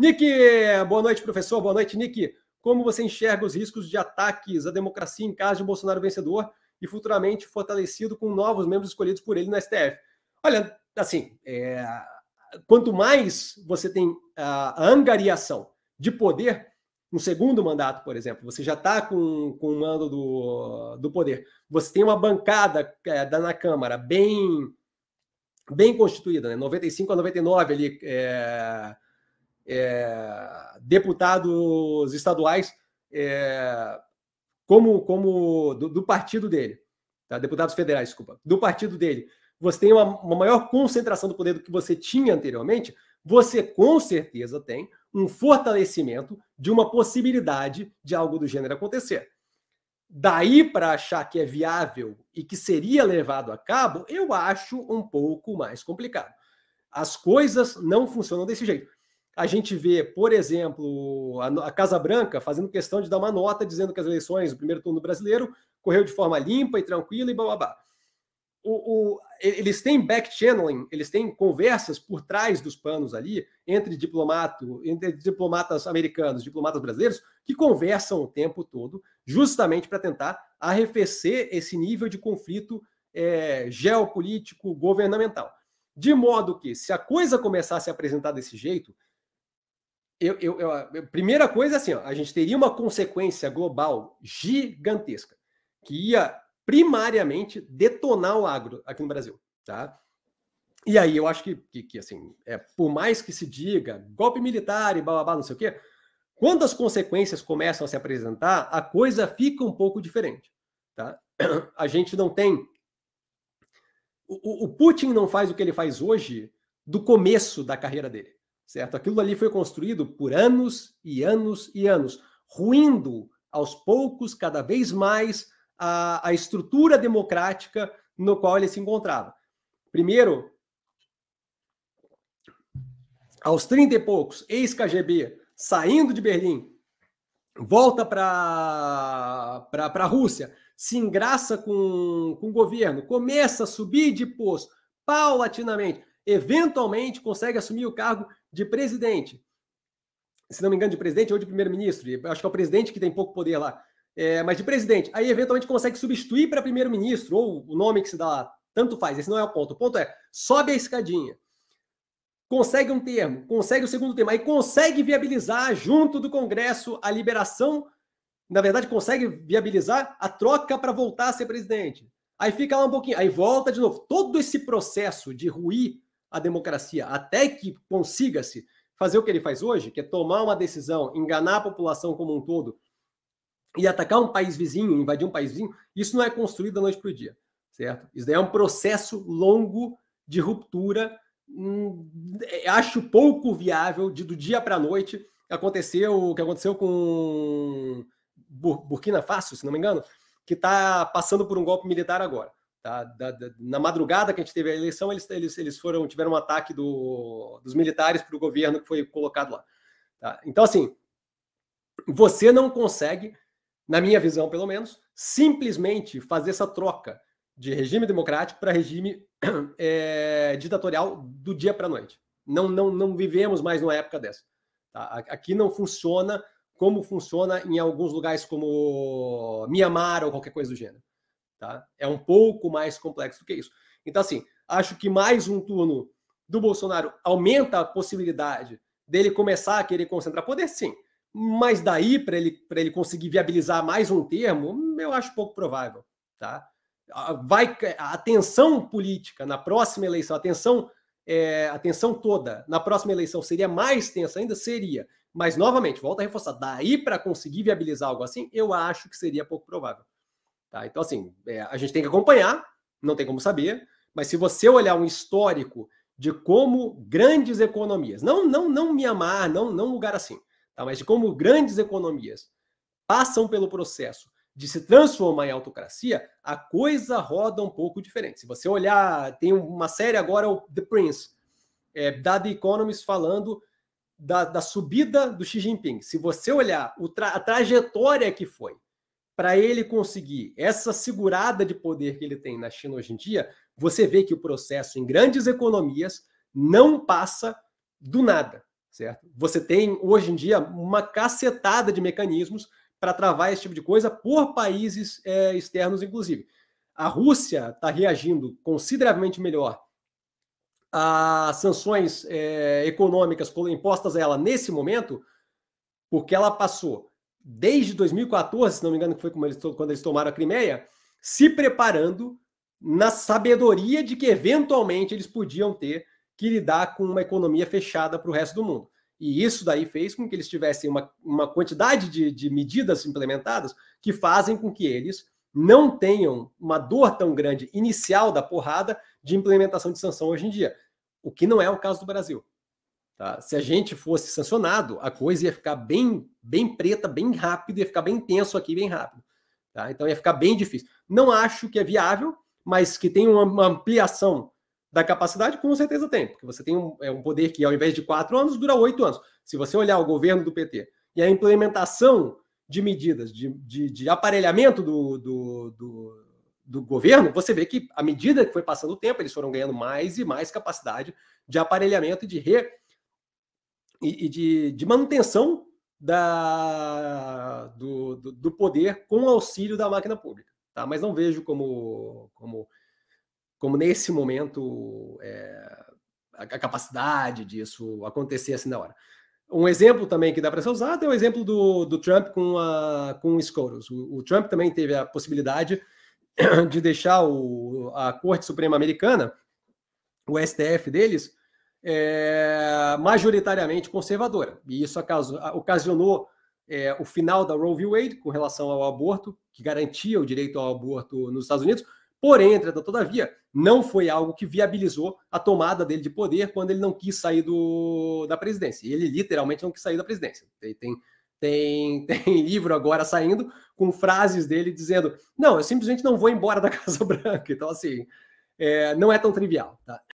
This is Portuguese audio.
Nick, boa noite, professor. Boa noite, Nick. Como você enxerga os riscos de ataques à democracia em caso de Bolsonaro vencedor e futuramente fortalecido com novos membros escolhidos por ele no STF? Olha, assim, é... quanto mais você tem a angariação de poder no segundo mandato, por exemplo, você já está com, com o mando do, do poder, você tem uma bancada é, da, na Câmara bem bem constituída, né? 95 a 99 ali, é, é, deputados estaduais é, como, como do, do, partido dele, tá? deputados federais, desculpa, do partido dele, você tem uma, uma maior concentração do poder do que você tinha anteriormente, você com certeza tem um fortalecimento de uma possibilidade de algo do gênero acontecer. Daí para achar que é viável e que seria levado a cabo, eu acho um pouco mais complicado. As coisas não funcionam desse jeito. A gente vê, por exemplo, a Casa Branca fazendo questão de dar uma nota dizendo que as eleições, o primeiro turno brasileiro, correu de forma limpa e tranquila e blá blá blá. O, o, eles têm back-channeling, eles têm conversas por trás dos panos ali entre diplomato, entre diplomatas americanos, diplomatas brasileiros, que conversam o tempo todo, justamente para tentar arrefecer esse nível de conflito é, geopolítico governamental. De modo que, se a coisa começar a se apresentar desse jeito, eu, eu, eu, primeira coisa é assim, ó, a gente teria uma consequência global gigantesca que ia primariamente detonar o agro aqui no Brasil, tá? E aí eu acho que, que, que assim, é, por mais que se diga golpe militar e bababá, não sei o quê, quando as consequências começam a se apresentar, a coisa fica um pouco diferente, tá? A gente não tem... o, o Putin não faz o que ele faz hoje do começo da carreira dele certo? Aquilo ali foi construído por anos e anos e anos, ruindo aos poucos, cada vez mais, a, a estrutura democrática no qual ele se encontrava. Primeiro, aos 30 e poucos, ex-KGB, saindo de Berlim, volta para a Rússia, se engraça com, com o governo, começa a subir de posto paulatinamente eventualmente consegue assumir o cargo de presidente. Se não me engano, de presidente ou de primeiro-ministro. Acho que é o presidente que tem pouco poder lá. É, mas de presidente. Aí, eventualmente, consegue substituir para primeiro-ministro, ou o nome que se dá lá. Tanto faz, esse não é o ponto. O ponto é, sobe a escadinha. Consegue um termo, consegue o segundo termo, aí consegue viabilizar junto do Congresso a liberação, na verdade, consegue viabilizar a troca para voltar a ser presidente. Aí fica lá um pouquinho, aí volta de novo. Todo esse processo de ruir a democracia, até que consiga-se fazer o que ele faz hoje, que é tomar uma decisão, enganar a população como um todo e atacar um país vizinho, invadir um país vizinho, isso não é construído da noite para o dia, certo? Isso daí é um processo longo de ruptura, hum, é, acho pouco viável de do dia para a noite acontecer o que aconteceu com Burkina Faso, se não me engano, que está passando por um golpe militar agora. Tá? Da, da, na madrugada que a gente teve a eleição, eles, eles, eles foram tiveram um ataque do, dos militares para o governo que foi colocado lá. Tá? Então, assim, você não consegue, na minha visão pelo menos, simplesmente fazer essa troca de regime democrático para regime é, ditatorial do dia para a noite. Não, não, não vivemos mais numa época dessa. Tá? Aqui não funciona como funciona em alguns lugares como Mianmar ou qualquer coisa do gênero. Tá? É um pouco mais complexo do que isso. Então, assim, acho que mais um turno do Bolsonaro aumenta a possibilidade dele começar a querer concentrar poder, sim. Mas daí, para ele, ele conseguir viabilizar mais um termo, eu acho pouco provável. Tá? Vai, a tensão política na próxima eleição, a tensão, é, a tensão toda na próxima eleição seria mais tensa ainda? Seria. Mas, novamente, volta a reforçar, daí para conseguir viabilizar algo assim, eu acho que seria pouco provável. Tá? Então, assim, é, a gente tem que acompanhar, não tem como saber, mas se você olhar um histórico de como grandes economias, não não não Mianmar, não não lugar assim, tá? mas de como grandes economias passam pelo processo de se transformar em autocracia, a coisa roda um pouco diferente. Se você olhar, tem uma série agora, o The Prince, é, da The Economist falando da, da, subida do Xi Jinping. Se você olhar tra a trajetória que foi, para ele conseguir essa segurada de poder que ele tem na China hoje em dia, você vê que o processo em grandes economias não passa do nada, certo? Você tem hoje em dia uma cacetada de mecanismos para travar esse tipo de coisa por países é, externos, inclusive. A Rússia está reagindo consideravelmente melhor a sanções é, econômicas impostas a ela nesse momento, porque ela passou desde 2014, se não me engano, que foi eles, quando eles tomaram a Crimeia, se preparando na sabedoria de que eventualmente eles podiam ter que lidar com uma economia fechada para o resto do mundo. E isso daí fez com que eles tivessem uma, uma quantidade de, de medidas implementadas que fazem com que eles não tenham uma dor tão grande inicial da porrada de implementação de sanção hoje em dia, o que não é o caso do Brasil. Tá? Se a gente fosse sancionado, a coisa ia ficar bem, bem preta, bem rápido, ia ficar bem tenso aqui, bem rápido. Tá? Então ia ficar bem difícil. Não acho que é viável, mas que tem uma ampliação da capacidade, com certeza tem, porque você tem um, é um poder que, ao invés de quatro anos, dura oito anos. Se você olhar o governo do PT e a implementação de medidas de, de, de aparelhamento do, do, do, do, governo, você vê que, à medida que foi passando o tempo, eles foram ganhando mais e mais capacidade de aparelhamento e de re e, de, de, manutenção da, do, do, poder com auxílio da máquina pública. Tá? Mas não vejo como, como, como nesse momento, é, a, a, capacidade disso acontecer assim na hora. Um exemplo também que dá para ser usado é o exemplo do, do Trump com, a, com o Scholars. O, o Trump também teve a possibilidade de deixar o, a Corte Suprema Americana, o STF deles, é, majoritariamente conservadora. E isso ocasionou é, o final da Roe v. Wade com relação ao aborto, que garantia o direito ao aborto nos Estados Unidos. Porém, entretanto, todavia, não foi algo que viabilizou a tomada dele de poder quando ele não quis sair do, da presidência. Ele literalmente não quis sair da presidência. tem, tem, tem livro agora saindo com frases dele dizendo: Não, eu simplesmente não vou embora da Casa Branca. Então, assim, é, não é tão trivial. Tá?